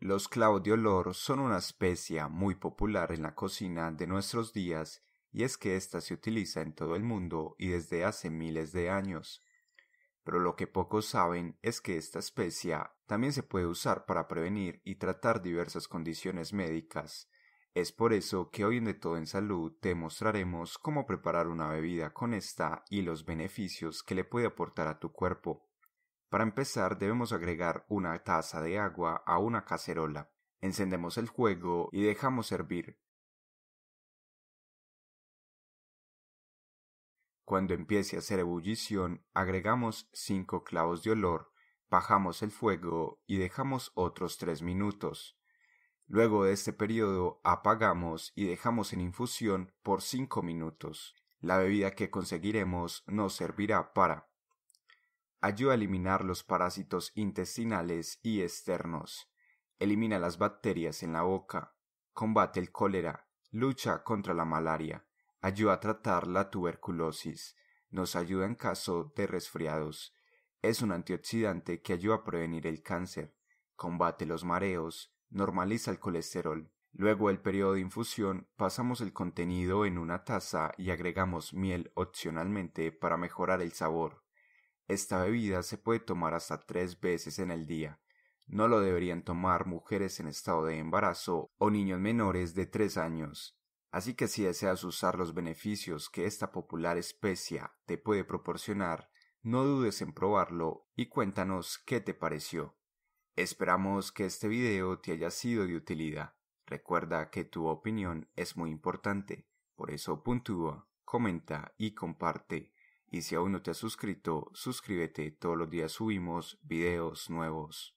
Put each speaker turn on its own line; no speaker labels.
Los clavos de olor son una especia muy popular en la cocina de nuestros días y es que ésta se utiliza en todo el mundo y desde hace miles de años. Pero lo que pocos saben es que esta especia también se puede usar para prevenir y tratar diversas condiciones médicas. Es por eso que hoy en De Todo en Salud te mostraremos cómo preparar una bebida con esta y los beneficios que le puede aportar a tu cuerpo. Para empezar debemos agregar una taza de agua a una cacerola. Encendemos el fuego y dejamos hervir. Cuando empiece a hacer ebullición, agregamos cinco clavos de olor, bajamos el fuego y dejamos otros tres minutos. Luego de este periodo apagamos y dejamos en infusión por cinco minutos. La bebida que conseguiremos nos servirá para ayuda a eliminar los parásitos intestinales y externos, elimina las bacterias en la boca, combate el cólera, lucha contra la malaria, ayuda a tratar la tuberculosis, nos ayuda en caso de resfriados, es un antioxidante que ayuda a prevenir el cáncer, combate los mareos, normaliza el colesterol. Luego del periodo de infusión pasamos el contenido en una taza y agregamos miel opcionalmente para mejorar el sabor. Esta bebida se puede tomar hasta tres veces en el día. No lo deberían tomar mujeres en estado de embarazo o niños menores de tres años. Así que si deseas usar los beneficios que esta popular especia te puede proporcionar, no dudes en probarlo y cuéntanos qué te pareció. Esperamos que este video te haya sido de utilidad. Recuerda que tu opinión es muy importante, por eso puntúa, comenta y comparte. Y si aún no te has suscrito, suscríbete, todos los días subimos videos nuevos.